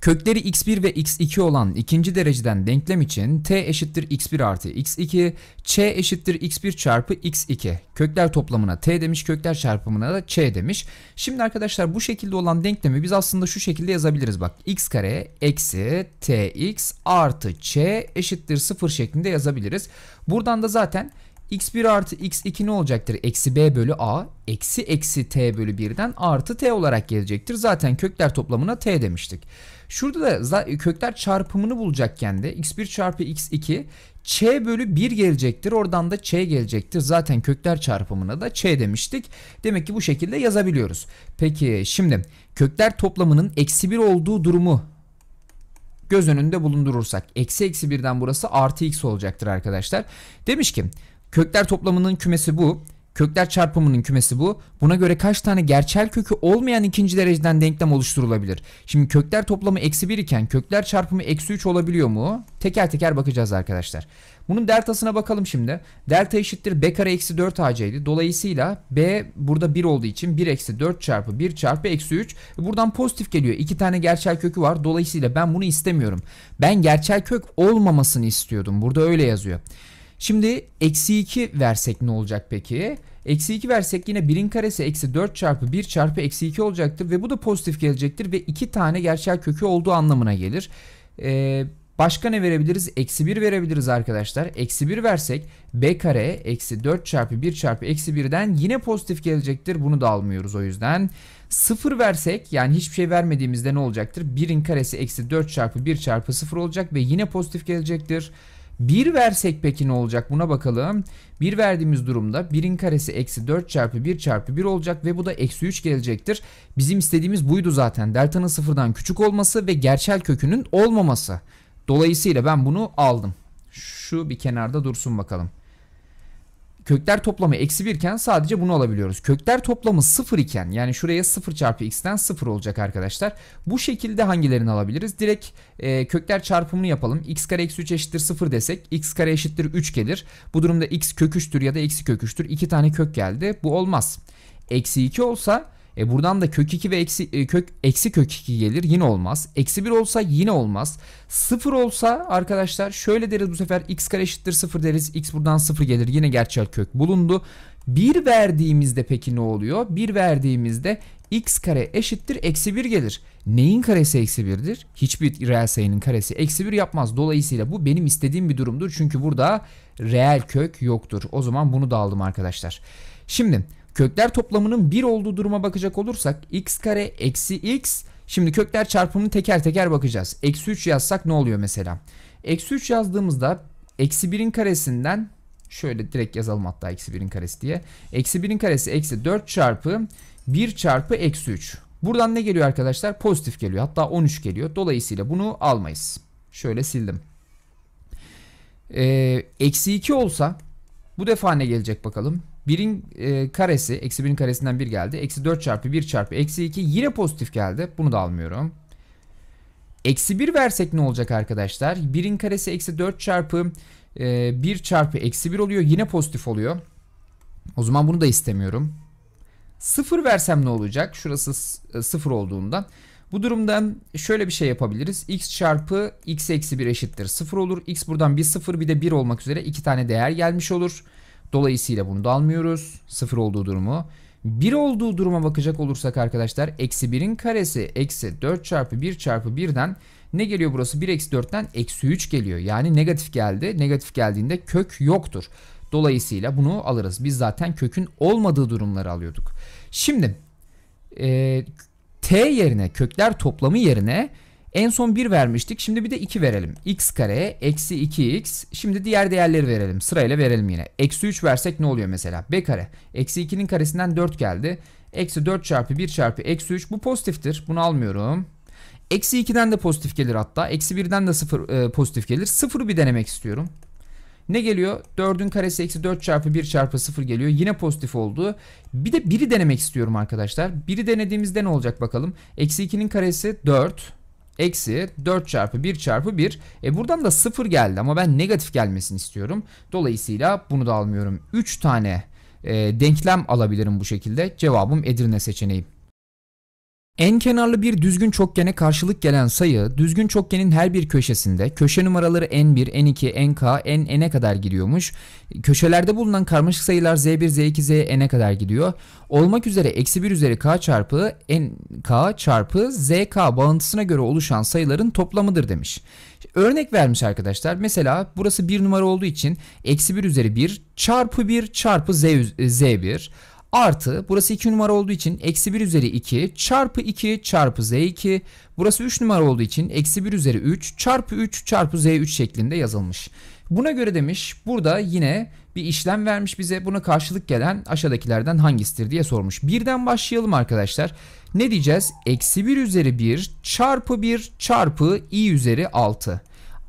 Kökleri x1 ve x2 olan ikinci dereceden denklem için t eşittir x1 artı x2, ç eşittir x1 çarpı x2. Kökler toplamına t demiş, kökler çarpımına da ç demiş. Şimdi arkadaşlar bu şekilde olan denklemi biz aslında şu şekilde yazabiliriz. Bak x kare eksi tx artı ç eşittir 0 şeklinde yazabiliriz. Buradan da zaten x1 artı x2 ne olacaktır? Eksi b bölü a eksi eksi t bölü 1'den artı t olarak gelecektir. Zaten kökler toplamına t demiştik. Şurada da kökler çarpımını bulacakken de x1 çarpı x2 ç bölü 1 gelecektir. Oradan da ç gelecektir. Zaten kökler çarpımına da ç demiştik. Demek ki bu şekilde yazabiliyoruz. Peki şimdi kökler toplamının eksi 1 olduğu durumu göz önünde bulundurursak eksi eksi birden burası artı x olacaktır arkadaşlar. Demiş ki Kökler toplamının kümesi bu. Kökler çarpımının kümesi bu. Buna göre kaç tane gerçel kökü olmayan ikinci dereceden denklem oluşturulabilir? Şimdi kökler toplamı eksi 1 iken kökler çarpımı eksi 3 olabiliyor mu? Teker teker bakacağız arkadaşlar. Bunun deltasına bakalım şimdi. Delta eşittir b kare eksi 4 ac'ydi. Dolayısıyla b burada 1 olduğu için 1 eksi 4 çarpı 1 çarpı eksi 3. E, buradan pozitif geliyor. 2 tane gerçel kökü var. Dolayısıyla ben bunu istemiyorum. Ben gerçel kök olmamasını istiyordum. Burada öyle yazıyor. Şimdi eksi 2 versek ne olacak peki? Eksi 2 versek yine 1'in karesi eksi 4 çarpı 1 çarpı eksi 2 olacaktır ve bu da pozitif gelecektir ve 2 tane gerçel kökü olduğu anlamına gelir. Ee, başka ne verebiliriz? Eksi 1 verebiliriz arkadaşlar. Eksi 1 versek b kare eksi 4 çarpı 1 çarpı eksi 1'den yine pozitif gelecektir. Bunu da almıyoruz o yüzden. 0 versek yani hiçbir şey vermediğimizde ne olacaktır? 1'in karesi eksi 4 çarpı 1 çarpı 0 olacak ve yine pozitif gelecektir. 1 versek peki ne olacak buna bakalım. 1 verdiğimiz durumda 1'in karesi eksi 4 çarpı 1 çarpı 1 olacak ve bu da eksi 3 gelecektir. Bizim istediğimiz buydu zaten. Delta'nın sıfırdan küçük olması ve gerçel kökünün olmaması. Dolayısıyla ben bunu aldım. Şu bir kenarda dursun bakalım kökler toplamı eksi birken sadece bunu alabiliyoruz. Kökler toplamı sıfır iken yani şuraya sıfır çarpı x'ten sıfır olacak arkadaşlar. Bu şekilde hangilerini alabiliriz? Direkt e, kökler çarpımını yapalım. x kare eksi 3 eşittir sıfır desek x kare eşittir 3 gelir. Bu durumda x kök ya da eksi kök 3'tür. 2 tane kök geldi. Bu olmaz. Eksi 2 olsa e buradan da kök 2 ve eksi, e, kök, eksi kök 2 gelir. Yine olmaz. Eksi 1 olsa yine olmaz. 0 olsa arkadaşlar şöyle deriz bu sefer x kare eşittir 0 deriz. x buradan 0 gelir. Yine gerçel kök bulundu. 1 verdiğimizde peki ne oluyor? 1 verdiğimizde x kare eşittir eksi 1 gelir. Neyin karesi eksi 1'dir? Hiçbir reel sayının karesi eksi 1 yapmaz. Dolayısıyla bu benim istediğim bir durumdur. Çünkü burada reel kök yoktur. O zaman bunu da aldım arkadaşlar. Şimdi Kökler toplamının 1 olduğu duruma bakacak olursak x kare eksi x. Şimdi kökler çarpımını teker teker bakacağız. Eksi 3 yazsak ne oluyor mesela? Eksi 3 yazdığımızda eksi 1'in karesinden şöyle direkt yazalım hatta eksi 1'in karesi diye. Eksi 1'in karesi eksi 4 çarpı 1 çarpı eksi 3. Buradan ne geliyor arkadaşlar? Pozitif geliyor. Hatta 13 geliyor. Dolayısıyla bunu almayız. Şöyle sildim. Ee, eksi 2 olsa bu defa ne gelecek bakalım? 1'in e, karesi eksi 1'in karesinden 1 geldi. Eksi 4 çarpı 1 çarpı eksi 2 yine pozitif geldi. Bunu da almıyorum. Eksi 1 versek ne olacak arkadaşlar? 1'in karesi eksi 4 çarpı e, 1 çarpı eksi 1 oluyor. Yine pozitif oluyor. O zaman bunu da istemiyorum. 0 versem ne olacak? Şurası 0 e, olduğunda. Bu durumda şöyle bir şey yapabiliriz. x çarpı x eksi 1 eşittir 0 olur. x buradan bir 0 bir de 1 olmak üzere 2 tane değer gelmiş olur. Dolayısıyla bunu da almıyoruz. 0 olduğu durumu. 1 olduğu duruma bakacak olursak arkadaşlar eksi 1'in karesi eksi 4 çarpı 1 çarpı 1'den ne geliyor burası? 1 eksi 4'ten eksi 3 geliyor. Yani negatif geldi. Negatif geldiğinde kök yoktur. Dolayısıyla bunu alırız. Biz zaten kökün olmadığı durumları alıyorduk. Şimdi e, t yerine kökler toplamı yerine en son 1 vermiştik. Şimdi bir de 2 verelim. x kare eksi 2x. Şimdi diğer değerleri verelim. Sırayla verelim yine. Eksi 3 versek ne oluyor mesela? b kare. Eksi 2'nin karesinden 4 geldi. Eksi 4 çarpı 1 çarpı eksi 3. Bu pozitiftir. Bunu almıyorum. Eksi 2'den de pozitif gelir hatta. Eksi 1'den de 0 e, pozitif gelir. 0'ı bir denemek istiyorum. Ne geliyor? 4'ün karesi eksi 4 çarpı 1 çarpı 0 geliyor. Yine pozitif oldu. Bir de 1'i denemek istiyorum arkadaşlar. 1'i denediğimizde ne olacak bakalım. Eksi 2'nin karesi 4. Eksi 4 çarpı 1 çarpı 1. E buradan da 0 geldi ama ben negatif gelmesini istiyorum. Dolayısıyla bunu da almıyorum. 3 tane e, denklem alabilirim bu şekilde. Cevabım Edirne seçeneği. En kenarlı bir düzgün çokgene karşılık gelen sayı düzgün çokgenin her bir köşesinde köşe numaraları n1, n2, nk, n, n'e kadar gidiyormuş. Köşelerde bulunan karmaşık sayılar z1, z2, z n'e kadar gidiyor. Olmak üzere eksi 1 üzeri k çarpı nk çarpı zk bağıntısına göre oluşan sayıların toplamıdır demiş. Örnek vermiş arkadaşlar. Mesela burası 1 numara olduğu için eksi 1 üzeri 1 çarpı 1 çarpı z, z1 artı burası 2 numara olduğu için eksi 1 üzeri 2 çarpı 2 çarpı z2 burası 3 numara olduğu için eksi 1 üzeri 3 çarpı 3 çarpı z3 şeklinde yazılmış. Buna göre demiş burada yine bir işlem vermiş bize buna karşılık gelen aşağıdakilerden hangisidir diye sormuş. Birden başlayalım arkadaşlar. Ne diyeceğiz? Eksi 1 üzeri 1 çarpı 1 çarpı i üzeri 6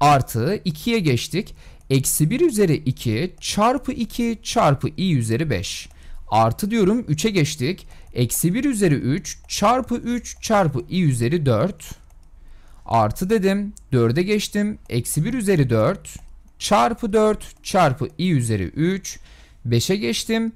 artı 2'ye geçtik. Eksi 1 üzeri 2 çarpı 2 çarpı i üzeri 5. Artı diyorum 3'e geçtik. Eksi 1 üzeri 3 çarpı 3 çarpı i üzeri 4. Artı dedim. 4'e geçtim. Eksi 1 üzeri 4 çarpı 4 çarpı i üzeri 3. 5'e geçtim.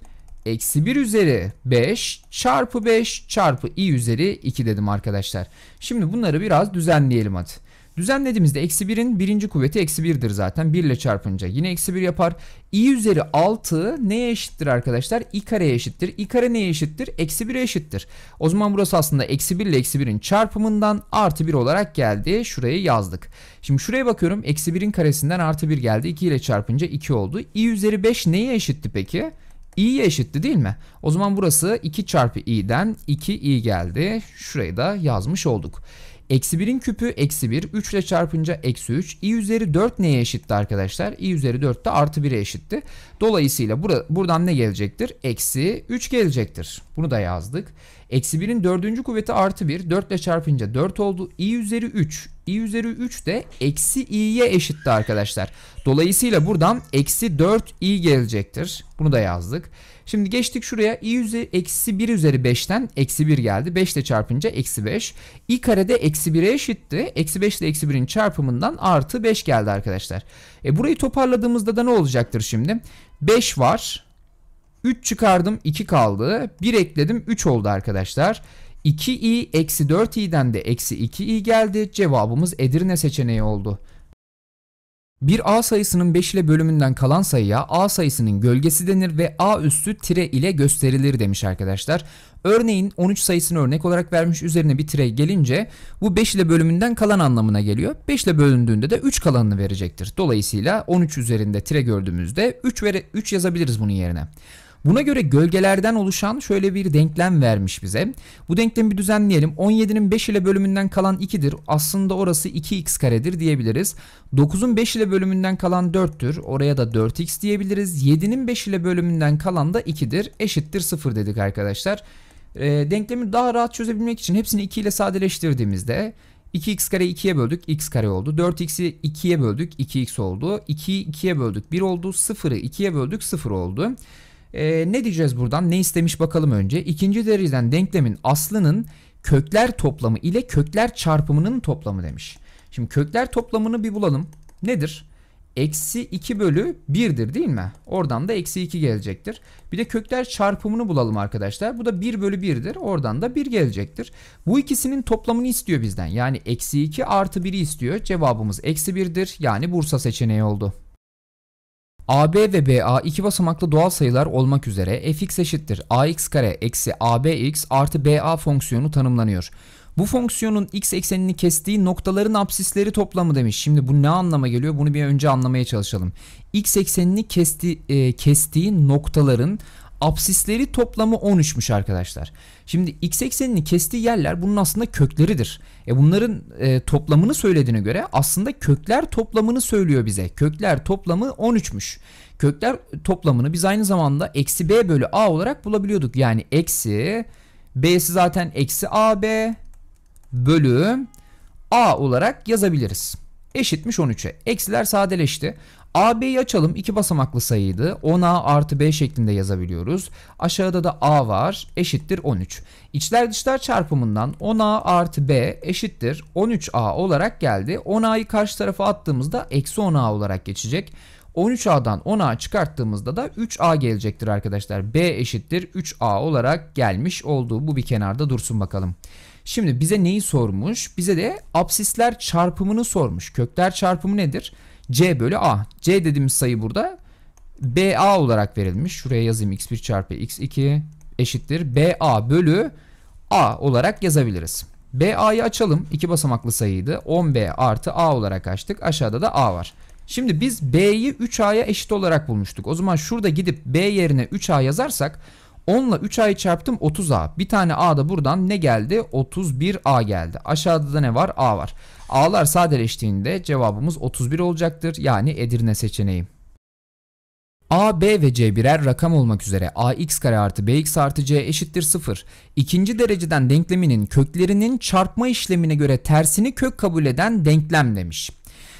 Eksi 1 üzeri 5 çarpı 5 çarpı i üzeri 2 dedim arkadaşlar. Şimdi bunları biraz düzenleyelim hadi. Düzenlediğimizde eksi 1'in birinci kuvveti eksi 1'dir zaten. 1 ile çarpınca yine eksi 1 yapar. i üzeri 6 neye eşittir arkadaşlar? i kareye eşittir. i kare neye eşittir? Eksi 1'e eşittir. O zaman burası aslında eksi 1 ile eksi 1'in çarpımından artı 1 olarak geldi. Şuraya yazdık. Şimdi şuraya bakıyorum. Eksi 1'in karesinden artı 1 geldi. 2 ile çarpınca 2 oldu. i üzeri 5 neye eşitti peki? i'ye eşitti değil mi? O zaman burası 2 çarpı i'den 2i geldi. Şurayı da yazmış olduk. Eksi 1'in küpü eksi 1. 3 ile çarpınca eksi 3. i üzeri 4 neye eşitti arkadaşlar? i üzeri 4 de artı 1'e eşitti. Dolayısıyla bura, buradan ne gelecektir? Eksi 3 gelecektir. Bunu da yazdık. Eksi 1'in dördüncü kuvveti artı 1. 4 ile çarpınca 4 oldu. i üzeri 3 i üzeri 3 de eksi i'ye eşitti arkadaşlar. Dolayısıyla buradan eksi 4 i gelecektir. Bunu da yazdık. Şimdi geçtik şuraya i üzeri eksi 1 üzeri 5'ten eksi 1 geldi. 5 ile çarpınca eksi 5. i karede eksi 1'e eşitti. Eksi 5 ile eksi 1'in çarpımından artı 5 geldi arkadaşlar. E burayı toparladığımızda da ne olacaktır şimdi? 5 var. 3 çıkardım 2 kaldı. 1 ekledim 3 oldu arkadaşlar. Arkadaşlar. 2i eksi 4i'den de eksi 2i geldi. Cevabımız Edirne seçeneği oldu. Bir a sayısının 5 ile bölümünden kalan sayıya a sayısının gölgesi denir ve a üstü tire ile gösterilir demiş arkadaşlar. Örneğin 13 sayısını örnek olarak vermiş üzerine bir tire gelince bu 5 ile bölümünden kalan anlamına geliyor. 5 ile bölündüğünde de 3 kalanını verecektir. Dolayısıyla 13 üzerinde tire gördüğümüzde 3, 3 yazabiliriz bunun yerine. Buna göre gölgelerden oluşan şöyle bir denklem vermiş bize. Bu denklemi bir düzenleyelim. 17'nin 5 ile bölümünden kalan 2'dir. Aslında orası 2x karedir diyebiliriz. 9'un 5 ile bölümünden kalan 4'tür. Oraya da 4x diyebiliriz. 7'nin 5 ile bölümünden kalan da 2'dir. Eşittir 0 dedik arkadaşlar. E, denklemi daha rahat çözebilmek için hepsini 2 ile sadeleştirdiğimizde 2x kare 2'ye böldük x kare oldu. 4x'i 2'ye böldük 2x oldu. 2'yi 2'ye böldük 1 oldu. 0'ı 2'ye böldük 0 oldu. E, ne diyeceğiz buradan? Ne istemiş bakalım önce. İkinci dereceden denklemin aslının kökler toplamı ile kökler çarpımının toplamı demiş. Şimdi kökler toplamını bir bulalım. Nedir? Eksi 2 bölü 1'dir değil mi? Oradan da eksi 2 gelecektir. Bir de kökler çarpımını bulalım arkadaşlar. Bu da 1 bölü 1'dir. Oradan da 1 gelecektir. Bu ikisinin toplamını istiyor bizden. Yani eksi 2 artı 1'i istiyor. Cevabımız eksi 1'dir. Yani Bursa seçeneği oldu. AB ve BA iki basamaklı doğal sayılar olmak üzere fx eşittir ax kare eksi abx artı ba fonksiyonu tanımlanıyor. Bu fonksiyonun x eksenini kestiği noktaların absisleri toplamı demiş. Şimdi bu ne anlama geliyor? Bunu bir önce anlamaya çalışalım. x eksenini kesti, e, kestiği noktaların absisleri toplamı 13'müş arkadaşlar. Şimdi x eksenini kestiği yerler bunun aslında kökleridir. E bunların e, toplamını söylediğine göre aslında kökler toplamını söylüyor bize. Kökler toplamı 13'müş. Kökler toplamını biz aynı zamanda eksi b bölü a olarak bulabiliyorduk. Yani eksi b'si zaten eksi ab bölü a olarak yazabiliriz. Eşitmiş 13'e. Eksiler sadeleşti. AB'yi açalım. iki basamaklı sayıydı. 10A artı B şeklinde yazabiliyoruz. Aşağıda da A var. Eşittir 13. İçler dışlar çarpımından 10A artı B eşittir 13A olarak geldi. 10A'yı karşı tarafa attığımızda eksi 10A olarak geçecek. 13A'dan 10A çıkarttığımızda da 3A gelecektir arkadaşlar. B eşittir 3A olarak gelmiş olduğu bu bir kenarda dursun bakalım. Şimdi bize neyi sormuş? Bize de absisler çarpımını sormuş. Kökler çarpımı nedir? C bölü A. C dediğimiz sayı burada BA olarak verilmiş. Şuraya yazayım x1 çarpı x2 eşittir. BA bölü A olarak yazabiliriz. BA'yı açalım. İki basamaklı sayıydı. 10B artı A olarak açtık. Aşağıda da A var. Şimdi biz B'yi 3A'ya eşit olarak bulmuştuk. O zaman şurada gidip B yerine 3A yazarsak 10 ile 3 a'yı çarptım 30 a. Bir tane a da buradan ne geldi? 31 a geldi. Aşağıda da ne var? a var. A'lar sadeleştiğinde cevabımız 31 olacaktır. Yani Edirne seçeneği. A, B ve C birer rakam olmak üzere ax kare artı bx artı c eşittir 0. İkinci dereceden denkleminin köklerinin çarpma işlemine göre tersini kök kabul eden denklem demiş.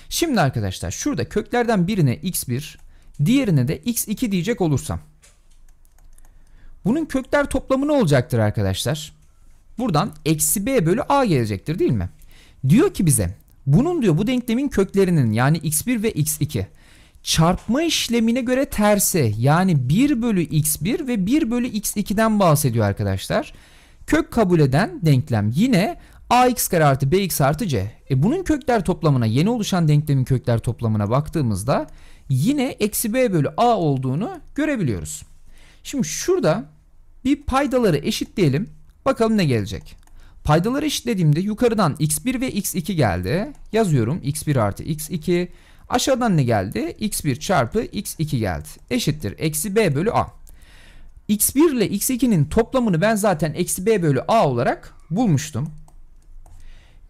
Şimdi arkadaşlar şurada köklerden birine x1 diğerine de x2 diyecek olursam bunun kökler toplamı ne olacaktır arkadaşlar? Buradan eksi b bölü a gelecektir değil mi? Diyor ki bize bunun diyor bu denklemin köklerinin yani x1 ve x2 çarpma işlemine göre tersi yani 1 bölü x1 ve 1 bölü x2'den bahsediyor arkadaşlar. Kök kabul eden denklem yine ax kare artı bx artı c. E bunun kökler toplamına yeni oluşan denklemin kökler toplamına baktığımızda yine eksi b bölü a olduğunu görebiliyoruz. Şimdi şurada bir paydaları eşitleyelim. Bakalım ne gelecek. Paydaları eşitlediğimde yukarıdan x1 ve x2 geldi. Yazıyorum x1 artı x2. Aşağıdan ne geldi? x1 çarpı x2 geldi. Eşittir. Eksi b bölü a. x1 ile x2'nin toplamını ben zaten eksi b bölü a olarak bulmuştum.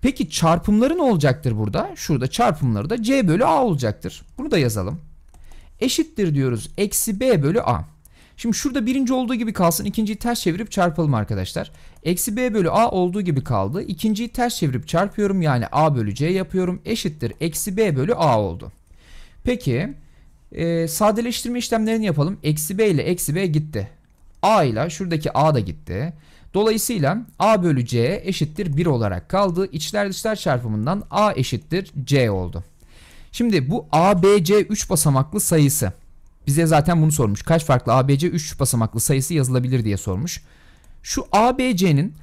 Peki çarpımları ne olacaktır burada? Şurada çarpımları da c bölü a olacaktır. Bunu da yazalım. Eşittir diyoruz. Eksi b bölü a. Şimdi şurada birinci olduğu gibi kalsın. ikinciyi ters çevirip çarpalım arkadaşlar. Eksi b bölü a olduğu gibi kaldı. İkinciyi ters çevirip çarpıyorum. Yani a bölü c yapıyorum. Eşittir. Eksi b bölü a oldu. Peki e, sadeleştirme işlemlerini yapalım. Eksi b ile eksi b gitti. a ile şuradaki a da gitti. Dolayısıyla a bölü c eşittir 1 olarak kaldı. İçler dışlar çarpımından a eşittir c oldu. Şimdi bu ABC 3 basamaklı sayısı bize zaten bunu sormuş. Kaç farklı ABC 3 basamaklı sayısı yazılabilir diye sormuş. Şu ABC'nin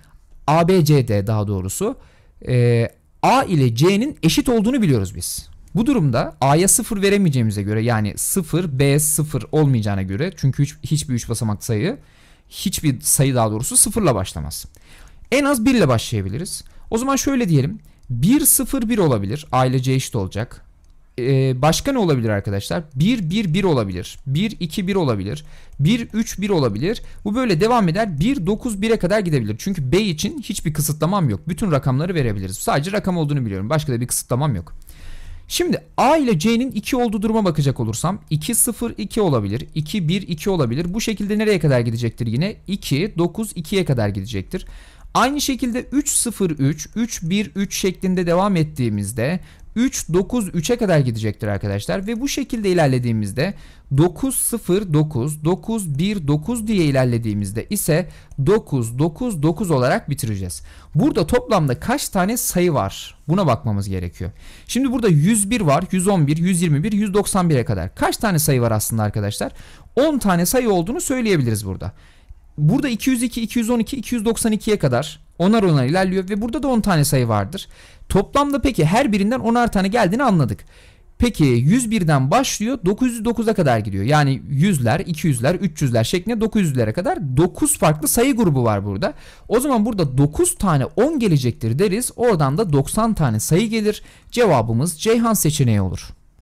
ABCD daha doğrusu e, A ile C'nin eşit olduğunu biliyoruz biz. Bu durumda A'ya 0 veremeyeceğimize göre yani 0 B 0 olmayacağına göre çünkü hiç, hiçbir 3 basamak sayı hiçbir sayı daha doğrusu 0 ile başlamaz. En az 1 ile başlayabiliriz. O zaman şöyle diyelim. 1 0 1 olabilir. A ile C eşit olacak e, başka ne olabilir arkadaşlar? 1-1-1 olabilir. 1-2-1 olabilir. 1-3-1 olabilir. Bu böyle devam eder. 1-9-1'e kadar gidebilir. Çünkü B için hiçbir kısıtlamam yok. Bütün rakamları verebiliriz. Sadece rakam olduğunu biliyorum. Başka da bir kısıtlamam yok. Şimdi A ile C'nin 2 olduğu duruma bakacak olursam 2 0 2 olabilir. 2 1 2 olabilir. Bu şekilde nereye kadar gidecektir yine? 2 9 2'ye kadar gidecektir. Aynı şekilde 3-0-3, 3-1-3 şeklinde devam ettiğimizde 3 9 3'e kadar gidecektir arkadaşlar ve bu şekilde ilerlediğimizde 9 0 9 9 1 9 diye ilerlediğimizde ise 9 9 9 olarak bitireceğiz. Burada toplamda kaç tane sayı var? Buna bakmamız gerekiyor. Şimdi burada 101 var, 111, 121, 191'e kadar. Kaç tane sayı var aslında arkadaşlar? 10 tane sayı olduğunu söyleyebiliriz burada. Burada 202, 212, 292'ye kadar onar onar ilerliyor ve burada da 10 tane sayı vardır. Toplamda peki her birinden 10'ar tane geldiğini anladık. Peki 101'den başlıyor 909'a kadar gidiyor. Yani 100'ler, 200'ler, 300'ler şeklinde 900'lere kadar 9 farklı sayı grubu var burada. O zaman burada 9 tane 10 gelecektir deriz. Oradan da 90 tane sayı gelir. Cevabımız Ceyhan seçeneği olur.